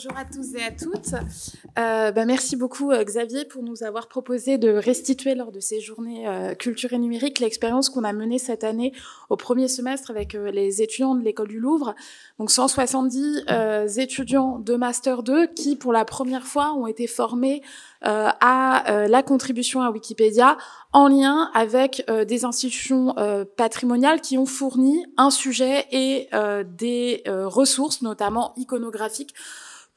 bonjour à tous et à toutes. Euh, bah, merci beaucoup euh, Xavier pour nous avoir proposé de restituer lors de ces journées euh, culture et numérique l'expérience qu'on a menée cette année au premier semestre avec euh, les étudiants de l'école du Louvre. Donc 170 étudiants de Master 2 qui pour la première fois ont été formés à la contribution à Wikipédia en lien avec des institutions patrimoniales qui ont fourni un sujet et des ressources, notamment iconographiques,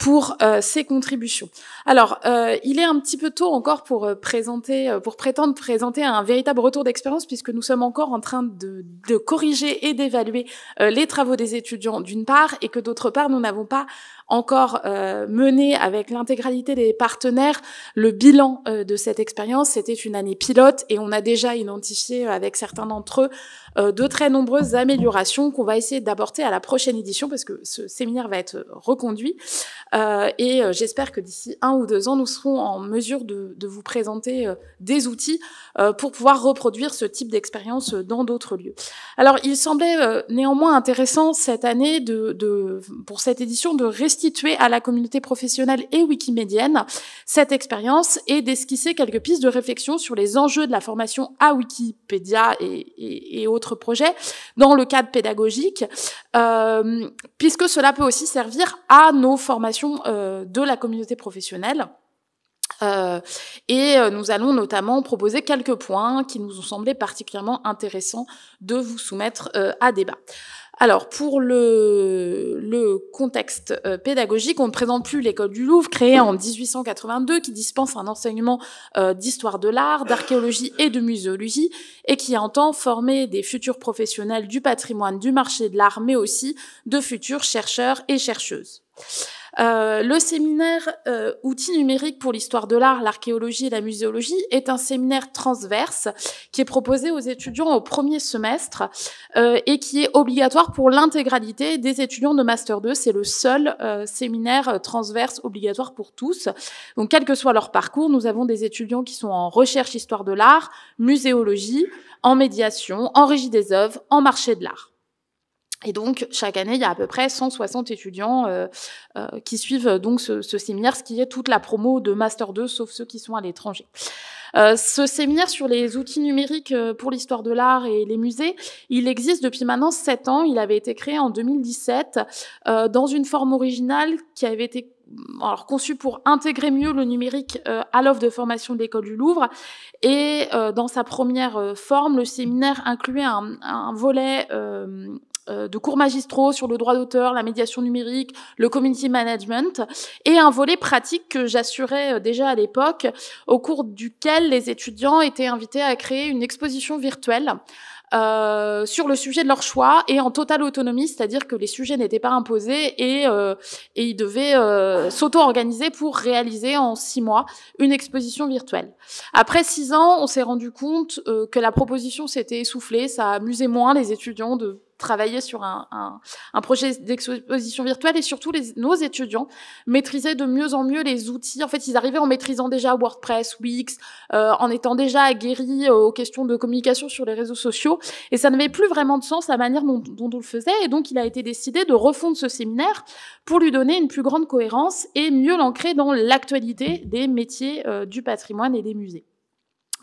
pour euh, ses contributions. Alors, euh, il est un petit peu tôt encore pour euh, présenter, pour prétendre présenter un véritable retour d'expérience, puisque nous sommes encore en train de, de corriger et d'évaluer les travaux des étudiants d'une part, et que d'autre part, nous n'avons pas encore euh, mener avec l'intégralité des partenaires le bilan euh, de cette expérience. C'était une année pilote et on a déjà identifié euh, avec certains d'entre eux euh, de très nombreuses améliorations qu'on va essayer d'apporter à la prochaine édition parce que ce séminaire va être reconduit. et j'espère que d'ici un ou deux ans, nous serons en mesure de, de vous présenter des outils pour pouvoir reproduire ce type d'expérience dans d'autres lieux. Alors, il semblait néanmoins intéressant cette année de, de pour cette édition de rester à la communauté professionnelle et wikimédienne cette expérience et d'esquisser quelques pistes de réflexion sur les enjeux de la formation à Wikipédia et, autres projets dans le cadre pédagogique, euh, puisque cela peut aussi servir à nos formations euh, de la communauté professionnelle. Euh, et nous allons notamment proposer quelques points qui nous ont semblé particulièrement intéressants de vous soumettre à débat. Alors pour le, contexte euh, pédagogique, on ne présente plus l'école du Louvre, créée en 1882, qui dispense un enseignement euh, d'histoire de l'art, d'archéologie et de muséologie, et qui entend former des futurs professionnels du patrimoine, du marché de l'art, mais aussi de futurs chercheurs et chercheuses. Euh, le séminaire euh, Outils numériques pour l'histoire de l'art, l'archéologie et la muséologie est un séminaire transverse qui est proposé aux étudiants au premier semestre euh, et qui est obligatoire pour l'intégralité des étudiants de Master 2. C'est le seul séminaire transverse obligatoire pour tous. Donc, quel que soit leur parcours, nous avons des étudiants qui sont en recherche histoire de l'art, muséologie, en médiation, en régie des œuvres, en marché de l'art. Et donc, chaque année, il y a à peu près 160 étudiants euh, euh, qui suivent euh, donc ce, ce, séminaire, ce qui est toute la promo de Master 2, sauf ceux qui sont à l'étranger. Euh, ce séminaire sur les outils numériques euh, pour l'histoire de l'art et les musées, il existe depuis maintenant sept ans. Il avait été créé en 2017 dans une forme originale qui avait été mm, alors, conçue pour intégrer mieux le numérique à l'offre de formation de l'école du Louvre. Et euh, dans sa première forme, le séminaire incluait un, un volet euh, de cours magistraux sur le droit d'auteur, la médiation numérique, le community management, et un volet pratique que j'assurais euh, déjà à l'époque, au cours duquel les étudiants étaient invités à créer une exposition virtuelle euh, sur le sujet de leur choix et en totale autonomie, c'est-à-dire que les sujets n'étaient pas imposés et, euh, et ils devaient s'auto-organiser pour réaliser en six mois une exposition virtuelle. Après six ans, on s'est rendu compte que la proposition s'était essoufflée, ça amusait moins les étudiants de travailler sur un, projet d'exposition virtuelle et surtout les, nos étudiants maîtrisaient de mieux en mieux les outils. En fait, ils arrivaient en maîtrisant déjà WordPress, Wix, euh, en étant déjà aguerris aux questions de communication sur les réseaux sociaux. Et ça n'avait plus vraiment de sens la manière dont, on le faisait. Et donc, il a été décidé de refondre ce séminaire pour lui donner une plus grande cohérence et mieux l'ancrer dans l'actualité des métiers euh, du patrimoine et des musées.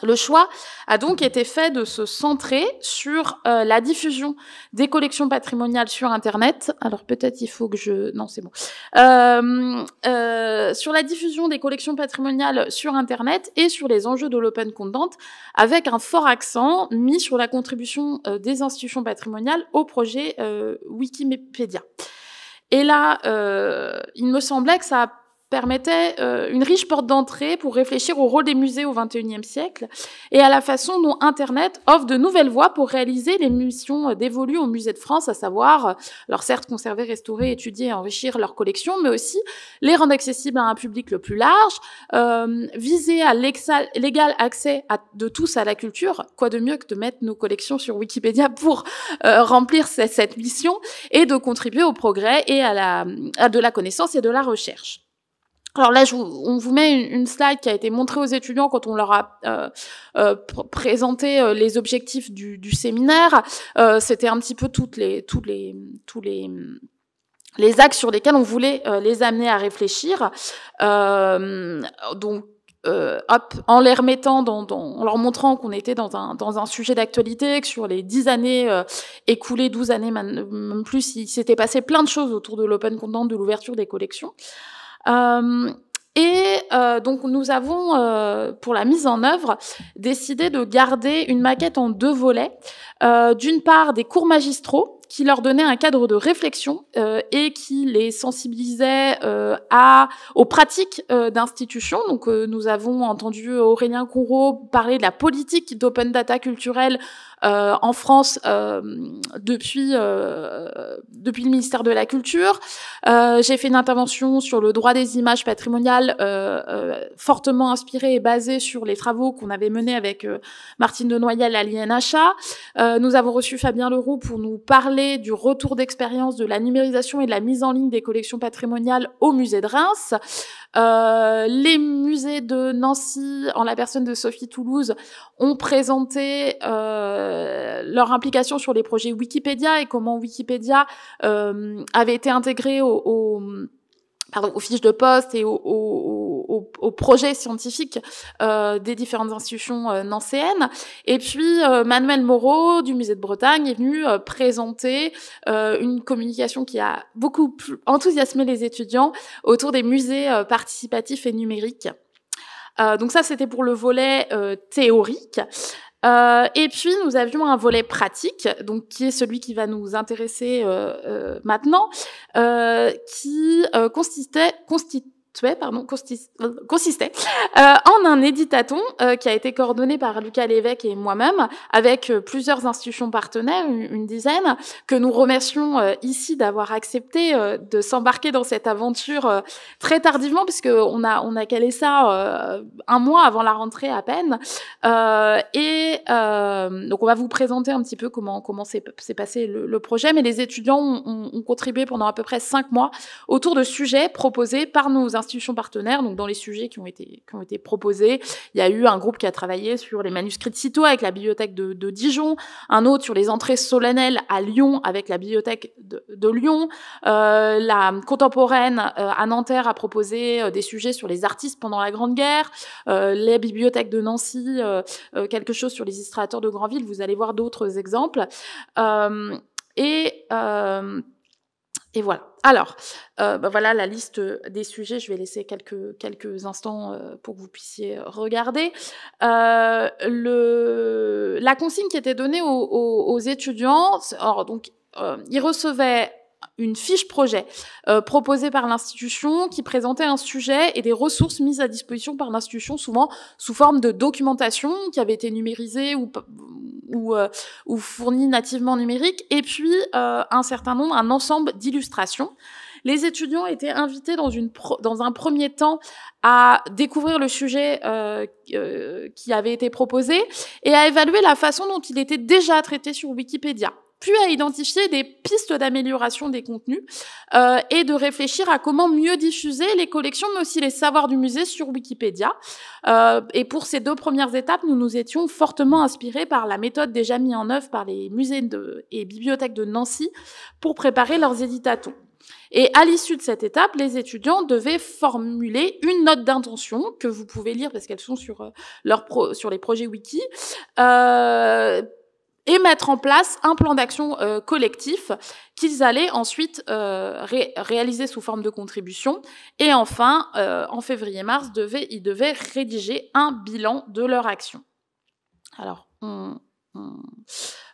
Le choix a donc été fait de se centrer sur euh, la diffusion des collections patrimoniales sur Internet. Alors peut-être il faut que je... Non, c'est bon. Euh, euh, sur la diffusion des collections patrimoniales sur Internet et sur les enjeux de l'open content, avec un fort accent mis sur la contribution euh, des institutions patrimoniales au projet Wikipédia. Et là, il me semblait que ça permettait euh, une riche porte d'entrée pour réfléchir au rôle des musées au XXIe siècle et à la façon dont Internet offre de nouvelles voies pour réaliser les missions euh, dévolues au Musée de France, à savoir leur certes conserver, restaurer, étudier et enrichir leurs collections, mais aussi les rendre accessibles à un public le plus large, euh, viser à l'égal accès de tous à la culture, quoi de mieux que de mettre nos collections sur Wikipédia pour euh, remplir cette, cette mission et de contribuer au progrès et à, la, à de la connaissance et de la recherche. Alors là, on vous met une, slide qui a été montrée aux étudiants quand on leur a euh, euh, présenté euh, les objectifs du, séminaire. C'était un petit peu toutes les, tous les, tous les, les axes sur lesquels on voulait les amener à réfléchir. donc en les remettant, en leur montrant qu'on était dans un, sujet d'actualité, que sur les 10 années écoulées, 12 années même plus, il s'était passé plein de choses autour de l'open content, de l'ouverture des collections. Euh, et euh, donc nous avons, euh, pour la mise en œuvre, décidé de garder une maquette en deux volets. D'une part, des cours magistraux qui leur donnaient un cadre de réflexion et qui les sensibilisaient aux pratiques d'institutions. Donc nous avons entendu Aurélien Conrot parler de la politique d'open data culturelle euh, en France euh, depuis, euh, depuis le ministère de la Culture. J'ai fait une intervention sur le droit des images patrimoniales fortement inspirée et basée sur les travaux qu'on avait menés avec Martine Denoyel à l'INHA. nous avons reçu Fabien Leroux pour nous parler du retour d'expérience de la numérisation et de la mise en ligne des collections patrimoniales au musée de Reims. Euh, les musées de Nancy, en la personne de Sophie Toulouse, ont présenté euh, leur implication sur les projets Wikipédia et comment Wikipédia euh, avait été intégré au, pardon, aux fiches de poste et au aux au, au, projet scientifique euh, des différentes institutions euh, nancéennes. Et puis euh, Manuel Moreau du musée de Bretagne est venu présenter une communication qui a beaucoup enthousiasmé les étudiants autour des musées participatifs et numériques. donc ça, c'était pour le volet théorique. et puis nous avions un volet pratique, donc qui est celui qui va nous intéresser maintenant, qui consistait, consistait pardon, euh, consistait euh, en un éditaton euh, qui a été coordonné par Lucas Lévesque et moi-même, avec plusieurs institutions partenaires, une, dizaine, que nous remercions ici d'avoir accepté de s'embarquer dans cette aventure très tardivement, puisqu'on on a on a calé ça un mois avant la rentrée à peine. et donc on va vous présenter un petit peu comment comment s'est passé le, projet, mais les étudiants ont, ont contribué pendant à peu près cinq mois autour de sujets proposés par nos institutions institutions partenaires, donc dans les sujets qui ont été, qui ont été proposés, il y a eu un groupe qui a travaillé sur les manuscrits de Cito avec la bibliothèque de, Dijon, un autre sur les entrées solennelles à Lyon avec la bibliothèque de, Lyon. Euh, la contemporaine à euh, Nanterre a proposé euh, des sujets sur les artistes pendant la Grande Guerre. les bibliothèques de Nancy, quelque chose sur les illustrateurs de granville Vous allez voir d'autres exemples. et et voilà. Alors, euh, bah voilà la liste euh, des sujets. Je vais laisser quelques, quelques instants euh, pour que vous puissiez regarder. le, la consigne qui était donnée aux, étudiants, or donc, ils recevaient une fiche projet euh, proposée par l'institution qui présentait un sujet et des ressources mises à disposition par l'institution, souvent sous forme de documentation qui avait été numérisée ou, ou, euh, fournie nativement numérique, et puis euh, un certain nombre, un ensemble d'illustrations. Les étudiants étaient invités dans, une dans un premier temps à découvrir le sujet qui avait été proposé et à évaluer la façon dont il était déjà traité sur Wikipédia puis à identifier des pistes d'amélioration des contenus euh, et de réfléchir à comment mieux diffuser les collections, mais aussi les savoirs du musée sur Wikipédia. Euh, et pour ces deux premières étapes, nous nous étions fortement inspirés par la méthode déjà mise en œuvre par les musées et bibliothèques de Nancy pour préparer leurs éditatons. Et à l'issue de cette étape, les étudiants devaient formuler une note d'intention que vous pouvez lire parce qu'elles sont sur, euh, leur sur les projets wiki, et mettre en place un plan d'action euh, collectif qu'ils allaient ensuite euh, réaliser sous forme de contribution. Et enfin, euh, en février-mars, ils devaient rédiger un bilan de leur action. Alors, on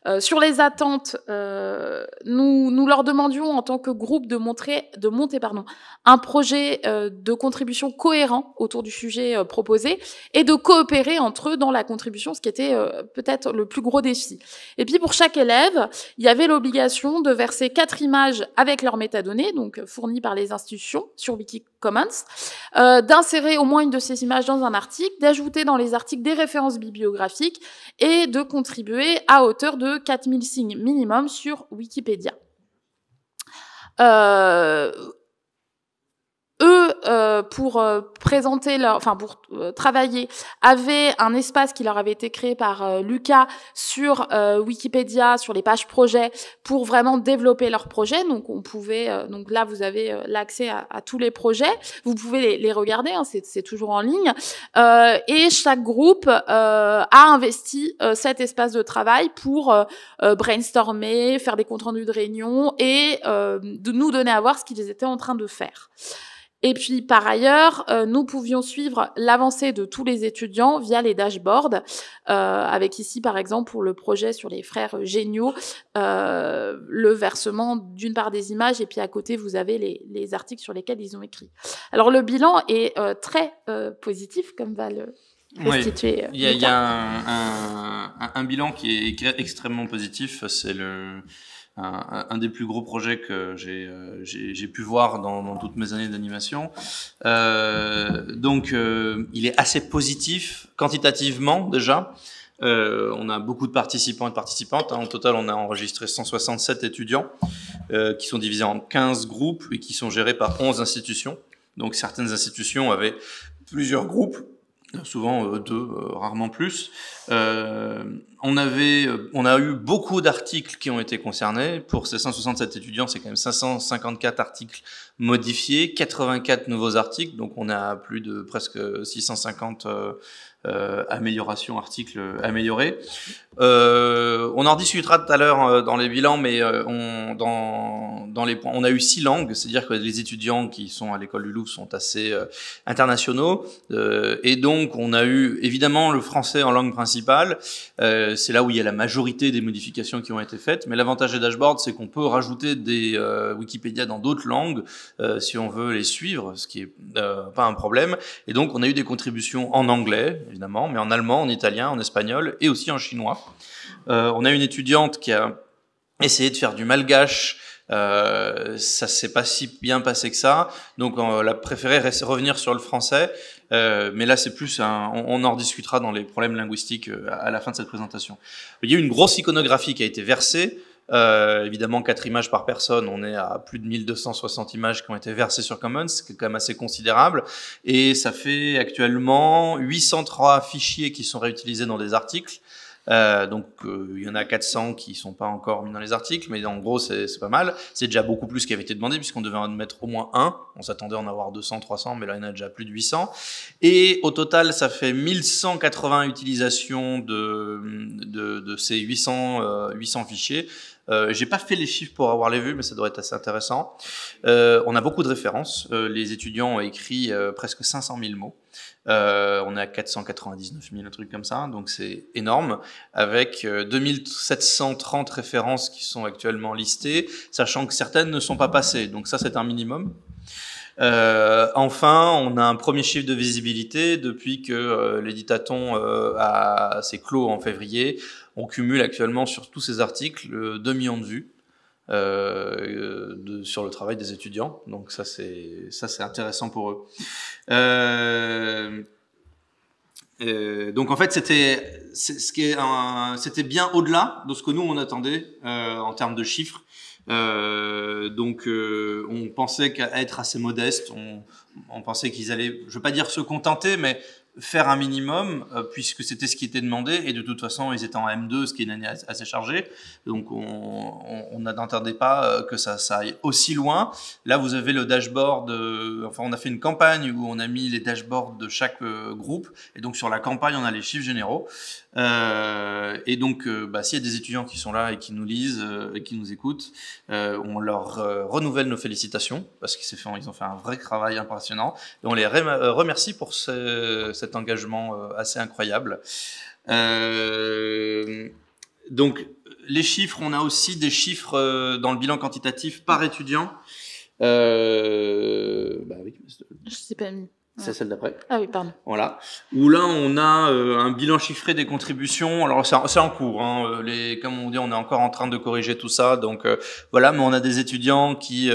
euh, sur les attentes, euh, nous, nous, leur demandions en tant que groupe de, montrer, de monter pardon, un projet euh, de contribution cohérent autour du sujet proposé et de coopérer entre eux dans la contribution, ce qui était peut-être le plus gros défi. Et puis pour chaque élève, il y avait l'obligation de verser quatre images avec leurs métadonnées, donc fournies par les institutions sur Wiki Commons, euh, d'insérer au moins une de ces images dans un article, d'ajouter dans les articles des références bibliographiques et de contribuer à hauteur de 4000 signes minimum sur Wikipédia. Euh, eux, euh, pour euh, présenter leur, enfin pour euh, travailler, avaient un espace qui leur avait été créé par Lucas sur Wikipédia, sur les pages projets, pour vraiment développer leurs projets. Donc on pouvait, donc là vous avez l'accès à, tous les projets, vous pouvez les, regarder, hein, c'est toujours en ligne. et chaque groupe a investi cet espace de travail pour brainstormer, faire des comptes rendus de réunion et de nous donner à voir ce qu'ils étaient en train de faire. Et puis par ailleurs, euh, nous pouvions suivre l'avancée de tous les étudiants via les dashboards, euh, avec ici par exemple pour le projet sur les frères géniaux, euh, le versement d'une part des images et puis à côté vous avez les, articles sur lesquels ils ont écrit. Alors le bilan est très positif comme va le, constituer. Il y a, un, bilan qui est extrêmement positif. C'est le, un, des plus gros projets que j'ai euh, pu voir dans, toutes mes années d'animation. Euh, donc, euh, il est assez positif quantitativement déjà. on a beaucoup de participants et de participantes. En hein. total, on a enregistré 167 étudiants qui sont divisés en 15 groupes et qui sont gérés par 11 institutions. Donc certaines institutions avaient plusieurs groupes souvent euh, deux, euh, rarement plus. Euh, on, avait, on a eu beaucoup d'articles qui ont été concernés. Pour ces 167 étudiants, c'est quand même 554 articles modifiés, 84 nouveaux articles, donc on a plus de presque 650 euh, amélioration article euh, amélioré. Euh, on en discutera tout à l'heure dans les bilans, mais on, dans, dans les on a eu six langues, c'est-à-dire que les étudiants qui sont à l'école du Louvre sont assez internationaux, et donc on a eu évidemment le français en langue principale. c'est là où il y a la majorité des modifications qui ont été faites, mais l'avantage des dashboards, c'est qu'on peut rajouter des Wikipédia dans d'autres langues si on veut les suivre, ce qui est pas un problème. Et donc on a eu des contributions en anglais évidemment, mais en allemand, en italien, en espagnol et aussi en chinois. Euh, on a une étudiante qui a essayé de faire du malgache. Euh, ça s'est pas si bien passé que ça, donc elle a préféré revenir sur le français. Euh, mais là, c'est plus on, on, en discutera dans les problèmes linguistiques euh, à la fin de cette présentation. Il y a eu une grosse iconographie qui a été versée euh, évidemment, 4 images par personne, on est à plus de 1260 images qui ont été versées sur Commons, ce qui est quand même assez considérable. Et ça fait actuellement 803 fichiers qui sont réutilisés dans des articles euh, donc euh, il y en a 400 qui sont pas encore mis dans les articles, mais en gros c'est pas mal. C'est déjà beaucoup plus qu'avait avait été demandé puisqu'on devait en mettre au moins un. On s'attendait à en avoir 200, 300, mais là il y en a déjà plus de 800. Et au total ça fait 1180 utilisations de, de, de ces 800, 800 euh, fichiers. Euh, j'ai pas fait les chiffres pour avoir les vues, mais ça doit être assez intéressant. Euh, on a beaucoup de références. Euh, les étudiants ont écrit presque 500 000 mots. Euh, on est à 499 000, un truc comme ça, donc c'est énorme, avec 2730 euh, références qui sont actuellement listées, sachant que certaines ne sont pas passées, donc ça c'est un minimum. Euh, enfin, on a un premier chiffre de visibilité depuis que l'éditaton a s'est clos en février. On cumule actuellement sur tous ces articles 2 millions de vues euh, de, sur le travail des étudiants. Donc ça c'est ça c'est intéressant pour eux. Euh, euh, donc en fait c'était ce qui est c'était bien au-delà de ce que nous on attendait euh, en termes de chiffres. Euh, donc euh, on pensait qu'à être assez modeste, on, on pensait qu'ils allaient, je veux pas dire se contenter, mais faire un minimum, euh, puisque c'était ce qui était demandé, et de toute façon, ils étaient en M2, ce qui est une année assez chargée, donc on n'attendait pas euh, que ça, ça, aille aussi loin. Là, vous avez le dashboard, euh, enfin, on a fait une campagne où on a mis les dashboards de chaque groupe, et donc sur la campagne, on a les chiffres généraux. et donc, bah, s'il y a des étudiants qui sont là et qui nous lisent, et qui nous écoutent, on leur renouvelle nos félicitations, parce qu'ils ont fait un vrai travail impressionnant, et on les remercie pour ce, cette cet engagement euh, assez incroyable. Euh, donc, les chiffres, on a aussi des chiffres euh, dans le bilan quantitatif par étudiant. bah sais pas c'est celle d'après. Ah oui, pardon. Voilà. Où là, on a euh, un bilan chiffré des contributions. Alors, c'est en cours. Hein, euh, les, comme on dit, on est encore en train de corriger tout ça. Donc euh, voilà, mais on a des étudiants qui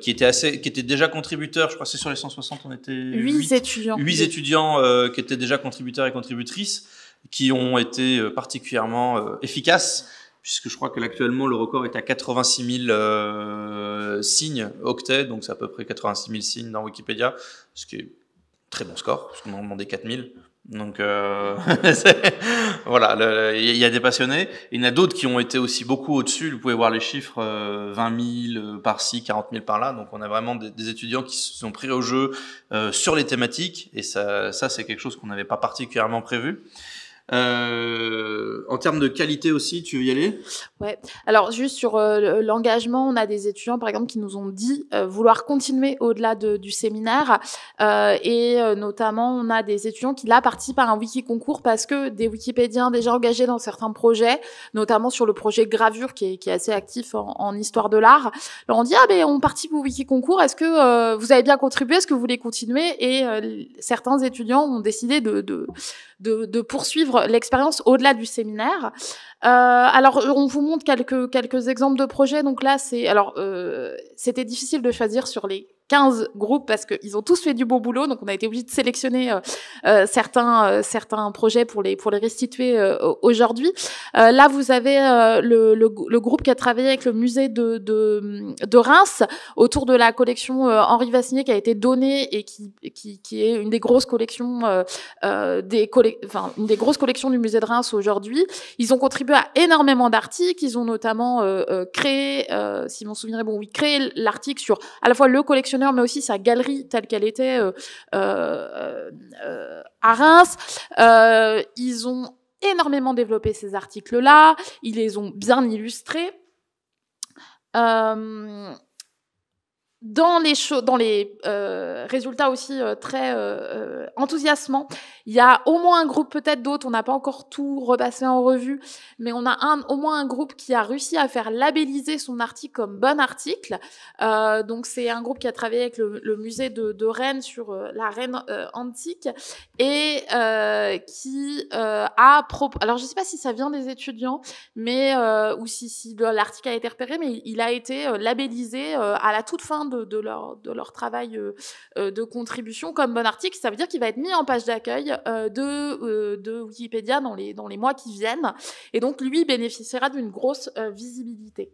qui étaient assez, qui étaient déjà contributeurs. Je crois que c'est sur les 160, on était huit étudiants. Huit étudiants qui étaient déjà contributeurs et contributrices, qui ont été particulièrement efficaces puisque je crois que actuellement le record est à 86 000 euh, signes octets, donc c'est à peu près 86 000 signes dans Wikipédia, ce qui est très bon score, parce qu'on en demandait 4 000. Donc euh, voilà, il y a des passionnés. Il y en a d'autres qui ont été aussi beaucoup au-dessus. Vous pouvez voir les chiffres, 20 euh, 000 par-ci, 40 000 par-là. Donc on a vraiment des, étudiants qui se sont pris au jeu sur les thématiques. Et ça, ça c'est quelque chose qu'on n'avait pas particulièrement prévu. Euh, en termes de qualité aussi, tu veux y aller Ouais. Alors juste sur euh, l'engagement, on a des étudiants par exemple qui nous ont dit euh, vouloir continuer au-delà du séminaire euh, et notamment on a des étudiants qui là participent à un wiki concours parce que des wikipédiens déjà engagés dans certains projets, notamment sur le projet gravure qui est, qui est assez actif en, en histoire de l'art, leur on dit ah ben on participe au wiki concours, est-ce que vous avez bien contribué, est-ce que vous voulez continuer Et certains étudiants ont décidé de, de de, poursuivre l'expérience au-delà du séminaire. Euh, alors, euh, on vous montre quelques, quelques exemples de projets. Donc là, c'est alors euh, c'était difficile de choisir sur les 15 groupes parce qu'ils ont tous fait du bon boulot. Donc, on a été obligé de sélectionner euh, euh, certains, euh, certains projets pour les, pour les restituer aujourd'hui. là, vous avez le, le, groupe qui a travaillé avec le musée de, de, Reims autour de la collection Henri Vassinier qui a été donnée et qui, qui, qui est une des grosses collections des enfin, une des grosses collections du musée de Reims aujourd'hui. Ils ont contribué à énormément d'articles. Ils ont notamment créé, si mon souvenir est bon, oui, créé l'article sur à la fois le collectionnement mais aussi sa galerie telle qu'elle était euh, euh, euh, à Reims. ils ont énormément développé ces articles-là, ils les ont bien illustrés dans les, dans les euh, résultats aussi euh, très euh, euh, enthousiasmants, il y a au moins un groupe, peut-être d'autres, on n'a pas encore tout repassé en revue, mais on a un, au moins un groupe qui a réussi à faire labelliser son article comme bon article. Euh, donc c'est un groupe qui a travaillé avec le, musée de, de, Rennes sur la Rennes antique et qui a... Alors je ne sais pas si ça vient des étudiants, mais ou si, si l'article a été repéré, mais il, il a été labellisé à la toute fin de, leur, de leur travail euh, euh, de contribution comme bon article. Ça veut dire qu'il va être mis en page d'accueil euh, de, de Wikipédia dans les, dans les mois qui viennent. Et donc, lui bénéficiera d'une grosse visibilité.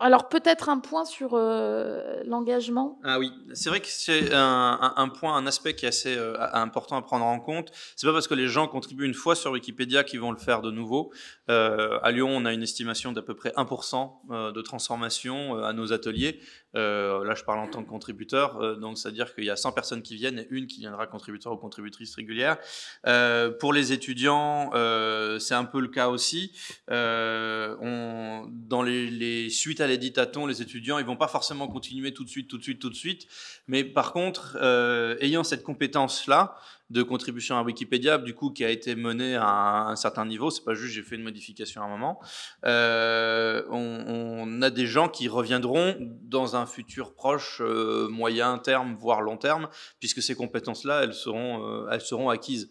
Alors peut-être un point sur euh, l'engagement. Ah oui, c'est vrai que c'est un, point, un aspect qui est assez euh, important à prendre en compte. C'est pas parce que les gens contribuent une fois sur Wikipédia qu'ils vont le faire de nouveau. Euh, à Lyon, on a une estimation d'à peu près 1% de transformation à nos ateliers. Euh, là, je parle en tant que contributeur, euh, donc c'est-à-dire qu'il y a 100 personnes qui viennent et une qui viendra contributeur ou contributrice régulière. Euh, pour les étudiants, euh, c'est un peu le cas aussi. Euh, on, dans les, les, suites à l'éditaton, les étudiants, ils vont pas forcément continuer tout de suite, tout de suite, tout de suite, mais par contre, ayant cette compétence-là, de contribution à Wikipédia, du coup, qui a été menée à un, certain niveau. C'est pas juste j'ai fait une modification à un moment. Euh, on, a des gens qui reviendront dans un futur proche, euh, moyen terme, voire long terme, puisque ces compétences-là, elles seront, euh, elles seront acquises.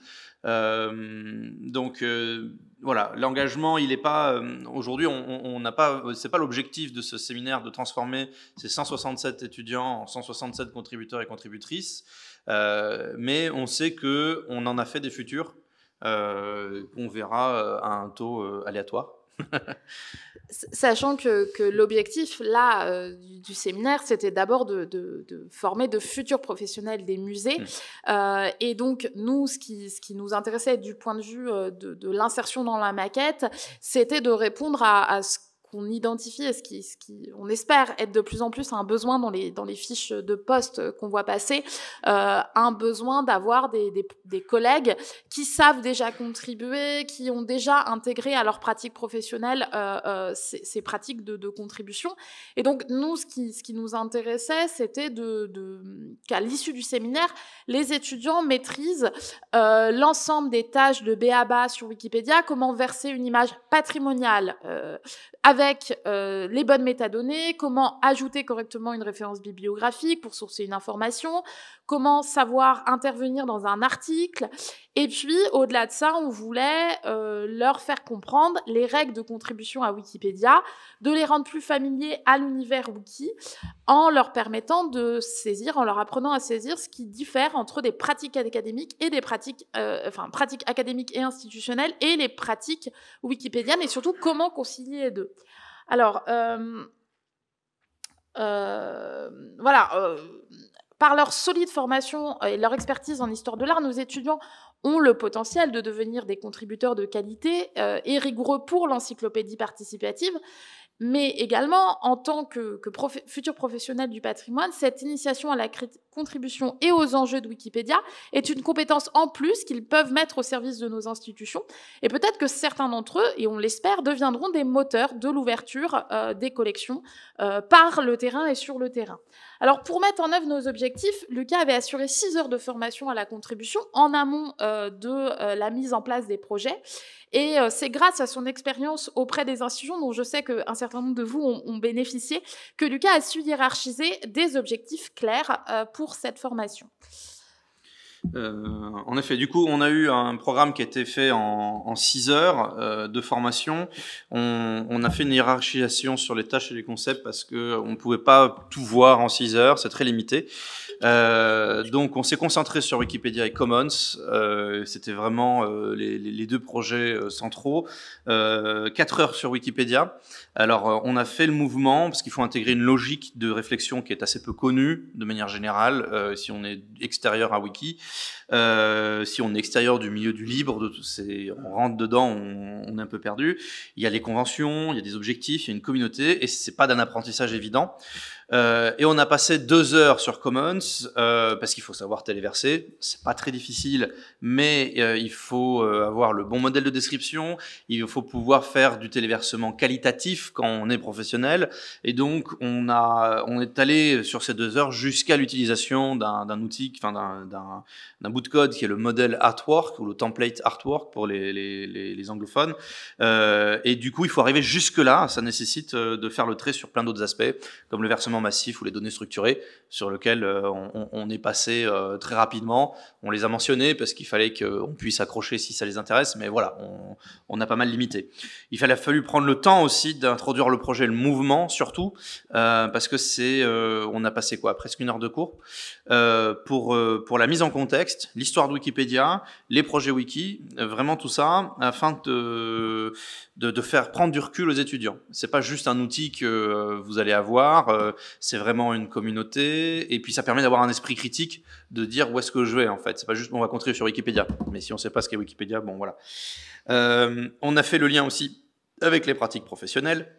Euh, donc euh, voilà, l'engagement, il n'est pas euh, aujourd'hui, on n'a pas, c'est pas l'objectif de ce séminaire de transformer ces 167 étudiants en 167 contributeurs et contributrices, mais on sait que on en a fait des futurs euh, qu'on verra à un taux aléatoire. Sachant que, l'objectif, là, euh, du, séminaire, c'était d'abord de, former de futurs professionnels des musées. Mmh. Euh, et donc, nous, ce qui, ce qui, nous intéressait du point de vue euh, de, l'insertion dans la maquette, c'était de répondre à, à ce identifie et ce qui, ce qui, on espère être de plus en plus un besoin dans les, dans les fiches de poste qu'on voit passer, euh, un besoin d'avoir des, collègues qui savent déjà contribuer, qui ont déjà intégré à leur pratique professionnelle euh, euh, ces, pratiques de, contribution. Et donc, nous, ce qui, ce qui nous intéressait, c'était de, qu'à l'issue du séminaire, les étudiants maîtrisent l'ensemble des tâches de BABA sur Wikipédia, comment verser une image patrimoniale avec euh, les bonnes métadonnées, comment ajouter correctement une référence bibliographique pour sourcer une information, comment savoir intervenir dans un article. Et puis, au-delà de ça, on voulait euh, leur faire comprendre les règles de contribution à Wikipédia, de les rendre plus familiers à l'univers wiki, en leur permettant de saisir, en leur apprenant à saisir ce qui diffère entre des pratiques académiques et des pratiques, euh, enfin, pratiques académiques et institutionnelles et les pratiques wikipédiennes, et surtout comment concilier les deux. Alors, euh, voilà par leur solide formation euh, et leur expertise en histoire de l'art, nos étudiants ont le potentiel de devenir des contributeurs de qualité euh, et rigoureux pour l'encyclopédie participative, mais également en tant que, futurs professionnels du patrimoine, cette initiation à la contribution et aux enjeux de Wikipédia est une compétence en plus qu'ils peuvent mettre au service de nos institutions. Et peut-être que certains d'entre eux, et on l'espère, deviendront des moteurs de l'ouverture euh, des collections par le terrain et sur le terrain. Alors pour mettre en œuvre nos objectifs, Lucas avait assuré 6 heures de formation à la contribution en amont euh, de euh, la mise en place des projets. Et euh, c'est grâce à son expérience auprès des institutions, dont je sais qu'un certain nombre de vous ont, bénéficié, que Lucas a su hiérarchiser des objectifs clairs pour cette formation. Euh, en effet, du coup, on a eu un programme qui a été fait en 6 heures euh, de formation. On, on, a fait une hiérarchisation sur les tâches et les concepts parce qu'on ne pouvait pas tout voir en 6 heures, c'est très limité. Euh, donc on s'est concentré sur Wikipédia et Commons. Euh, C'était vraiment euh, les, les, deux projets euh, centraux. Quatre heures sur Wikipédia. Alors on a fait le mouvement parce qu'il faut intégrer une logique de réflexion qui est assez peu connue de manière générale si on est extérieur à Wiki. si on est extérieur du milieu du libre, de on rentre dedans, on, on, est un peu perdu. Il y a les conventions, il y a des objectifs, il y a une communauté et c'est pas d'un apprentissage évident. Euh, et on a passé deux heures sur Commons, euh, parce qu'il faut savoir téléverser, c'est pas très difficile, mais euh, il faut avoir le bon modèle de description, il faut pouvoir faire du téléversement qualitatif quand on est professionnel, et donc on, a, on est allé sur ces deux heures jusqu'à l'utilisation d'un outil, enfin d'un bout de code qui est le modèle Artwork, ou le template Artwork pour les, les, les anglophones, et du coup il faut arriver jusque-là, ça nécessite de faire le trait sur plein d'autres aspects, comme le versement massif massifs ou les données structurées sur lesquelles euh, on, est passé euh, très rapidement. On les a mentionnés parce qu'il fallait qu'on puisse accrocher si ça les intéresse, mais voilà, on, a pas mal limité. Il a fallu prendre le temps aussi d'introduire le projet, le mouvement surtout, euh, parce que c'est, on a passé quoi, presque une heure de cours pour pour la mise en contexte, l'histoire de Wikipédia, les projets wiki, vraiment tout ça afin de, de, de faire prendre du recul aux étudiants. C'est pas juste un outil que vous allez avoir c'est vraiment une communauté. Et puis ça permet d'avoir un esprit critique, de dire où est-ce que je vais en fait. C'est pas juste on va contribuer sur Wikipédia. Mais si on sait pas ce qu'est Wikipédia, bon voilà. Euh, on a fait le lien aussi avec les pratiques professionnelles.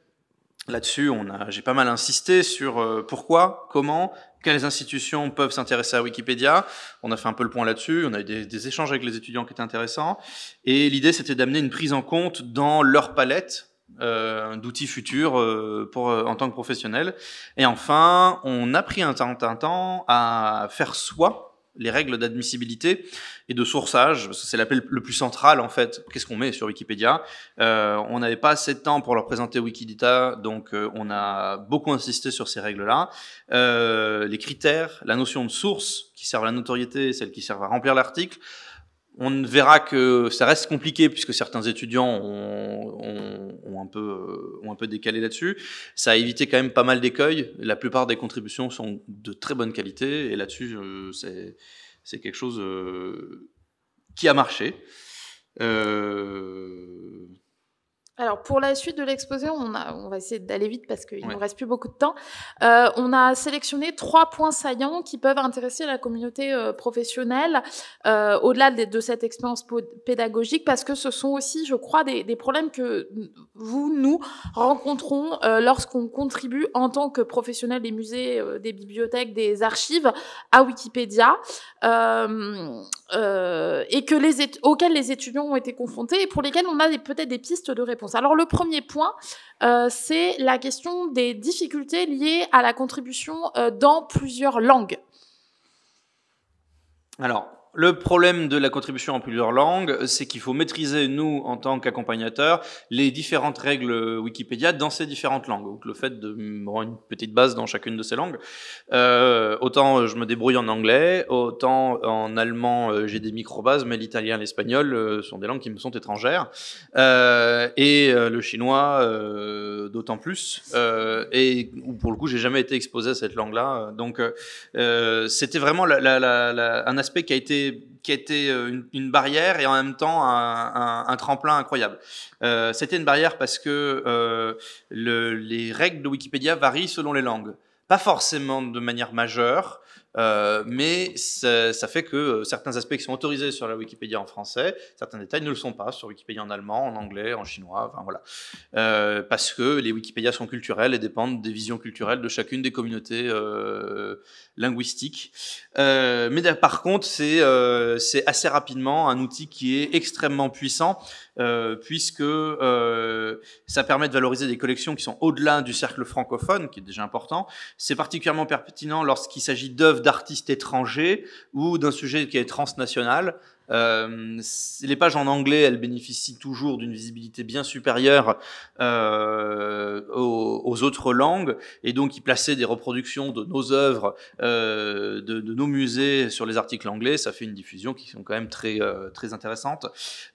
Là-dessus, j'ai pas mal insisté sur euh, pourquoi, comment, quelles institutions peuvent s'intéresser à Wikipédia. On a fait un peu le point là-dessus, on a eu des échanges avec les étudiants qui étaient intéressants. Et l'idée, c'était d'amener une prise en compte dans leur palette euh, d'outils futurs euh, pour, euh, en tant que professionnel. Et enfin, on a pris un temps, à faire soi les règles d'admissibilité et de sourçage, c'est l'appel le plus central en fait. Qu'est-ce qu'on met sur Wikipédia On n'avait pas assez de temps pour leur présenter Wikidata, donc on a beaucoup insisté sur ces règles-là. les critères, la notion de source qui servent à la notoriété, celle qui servent à remplir l'article, on verra que ça reste compliqué puisque certains étudiants ont, un, peu, euh, un peu décalé là-dessus. Ça a évité quand même pas mal d'écueils. La plupart des contributions sont de très bonne qualité et là-dessus, c'est quelque chose euh, qui a marché. Euh, alors pour la suite de l'exposé, on, a, on va essayer d'aller vite parce qu'il ne nous reste plus beaucoup de temps. Euh, on a sélectionné trois points saillants qui peuvent intéresser la communauté euh, professionnelle euh, au-delà de, cette expérience pédagogique parce que ce sont aussi, je crois, des, des problèmes que vous, nous, rencontrons euh, lorsqu'on contribue en tant que professionnels des musées, euh, des bibliothèques, des archives à Wikipédia et que les auxquels les étudiants ont été confrontés et pour lesquels on a peut-être des pistes de réponse. Alors le premier point, euh, c'est la question des difficultés liées à la contribution euh, dans plusieurs langues. Alors, le problème de la contribution en plusieurs langues, c'est qu'il faut maîtriser, nous, en tant qu'accompagnateurs, les différentes règles Wikipédia dans ces différentes langues. Donc le fait de avoir une petite base dans chacune de ces langues. Euh, autant euh, je me débrouille en anglais, autant en allemand euh, j'ai des micro-bases, mais l'italien et l'espagnol sont des langues qui me sont étrangères. et le chinois d'autant plus. et pour le coup, j'ai jamais été exposé à cette langue-là. Donc c'était vraiment un aspect qui a été qui était euh, une, une, barrière et en même temps un, tremplin incroyable. Euh, c'était une barrière parce que euh, les règles de Wikipédia varient selon les langues. Pas forcément de manière majeure, mais ça, fait que certains aspects qui sont autorisés sur la Wikipédia en français, certains détails ne le sont pas sur Wikipédia en allemand, en anglais, en chinois, enfin voilà. parce que les Wikipédias sont culturels et dépendent des visions culturelles de chacune des communautés euh, linguistique. Euh, mais par contre, euh, c'est assez rapidement un outil qui est extrêmement puissant euh, puisque euh, ça permet de valoriser des collections qui sont au-delà du cercle francophone, qui est déjà important. C'est particulièrement pertinent lorsqu'il s'agit d'œuvres d'artistes étrangers ou d'un sujet qui est transnational. Euh, les pages en anglais, elles bénéficient toujours d'une visibilité bien supérieure euh, aux, autres langues, et donc y placer des reproductions de nos œuvres, euh, de, nos musées sur les articles anglais, ça fait une diffusion qui sont quand même très euh, très intéressante.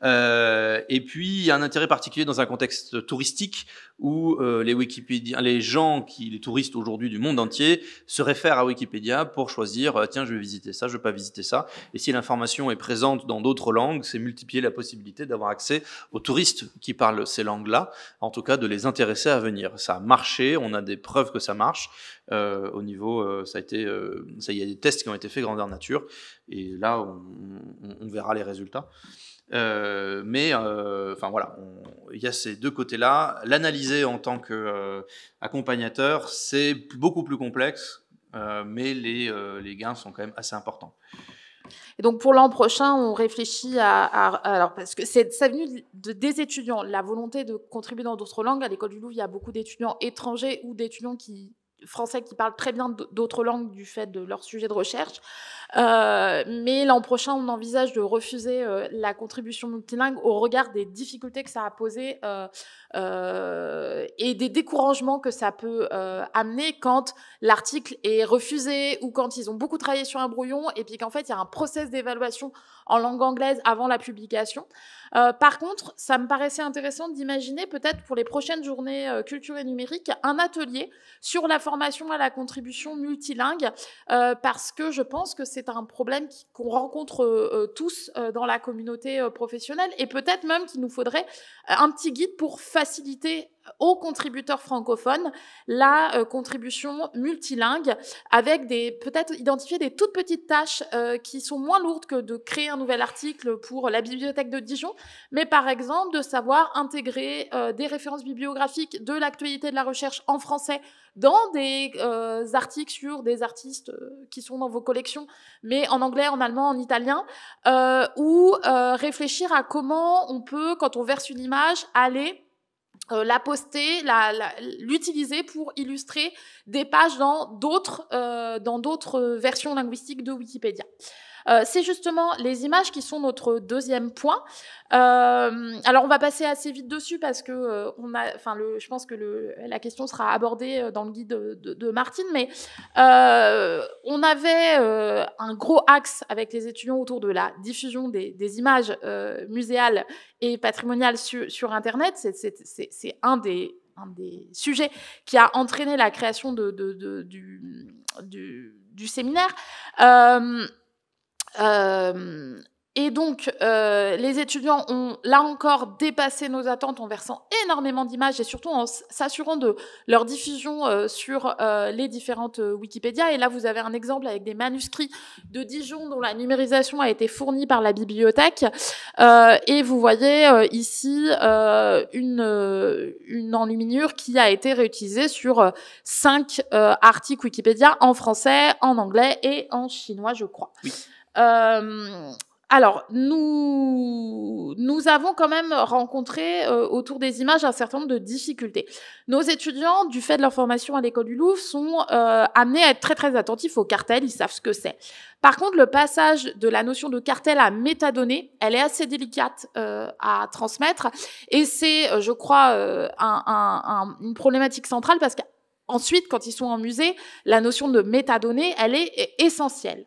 Euh, et puis il y a un intérêt particulier dans un contexte touristique où euh, les Wikipédia, les gens qui, les touristes aujourd'hui du monde entier, se réfèrent à Wikipédia pour choisir tiens je vais visiter ça, je vais pas visiter ça, et si l'information est présente dans d'autres langues, c'est multiplier la possibilité d'avoir accès aux touristes qui parlent ces langues-là, en tout cas de les intéresser à venir. Ça a marché, on a des preuves que ça marche. Euh, au niveau, euh, ça a été, euh, il y a des tests qui ont été faits grandeur nature, et là, on, verra les résultats. mais enfin voilà, il y a ces deux côtés-là. L'analyser en tant qu'accompagnateur, c'est beaucoup plus complexe, mais les, les gains sont quand même assez importants. Et donc pour l'an prochain, on réfléchit à, alors parce que c'est ça venu des étudiants, la volonté de contribuer dans d'autres langues. À l'école du Louvre, il y a beaucoup d'étudiants étrangers ou d'étudiants qui français qui parlent très bien d'autres langues du fait de leur sujet de recherche. Euh, mais l'an prochain, on envisage de refuser euh, la contribution multilingue au regard des difficultés que ça a posées euh, et des découragements que ça peut amener quand l'article est refusé ou quand ils ont beaucoup travaillé sur un brouillon et puis qu'en fait, il y a un process d'évaluation en langue anglaise avant la publication. Euh, par contre, ça me paraissait intéressant d'imaginer peut-être pour les prochaines journées culturelles euh, culture et numérique un atelier sur la formation à la contribution multilingue, euh, parce que je pense que c'est un problème qu'on rencontre tous dans la communauté professionnelle et peut-être même qu'il nous faudrait un petit guide pour faciliter aux contributeurs francophones la euh, contribution multilingue avec des peut-être identifier des toutes petites tâches euh, qui sont moins lourdes que de créer un nouvel article pour la bibliothèque de Dijon, mais par exemple de savoir intégrer euh, des références bibliographiques de l'actualité de la recherche en français dans des articles sur des artistes qui sont dans vos collections, mais en anglais, en allemand, en italien, ou réfléchir à comment on peut, quand on verse une image, aller euh, la poster, l'utiliser pour illustrer des pages dans d'autres euh, versions linguistiques de Wikipédia. Euh, c'est justement les images qui sont notre deuxième point. Euh, alors on va passer assez vite dessus parce que euh, on a, enfin je pense que la question sera abordée dans le guide de, Martine, mais on avait un gros axe avec les étudiants autour de la diffusion des, images muséales et patrimoniales sur Internet. C'est un des sujets qui a entraîné la création du, séminaire. Euh, et donc, euh, les étudiants ont là encore dépassé nos attentes en versant énormément d'images et surtout en s'assurant de leur diffusion sur les différentes Wikipédias. Et là, vous avez un exemple avec des manuscrits de Dijon dont la numérisation a été fournie par la bibliothèque. et vous voyez ici une, une enluminure qui a été réutilisée sur cinq articles Wikipédia en français, en anglais et en chinois, je crois. Oui. Euh, alors, nous, nous avons quand même rencontré euh, autour des images un certain nombre de difficultés. Nos étudiants, du fait de leur formation à l'école du Louvre, sont euh, amenés à être très très attentifs aux cartels, ils savent ce que c'est. Par contre, le passage de la notion de cartel à métadonnées, elle est assez délicate à transmettre et c'est, je crois, une problématique centrale parce qu'ensuite, quand ils sont en musée, la notion de métadonnées, elle est essentielle.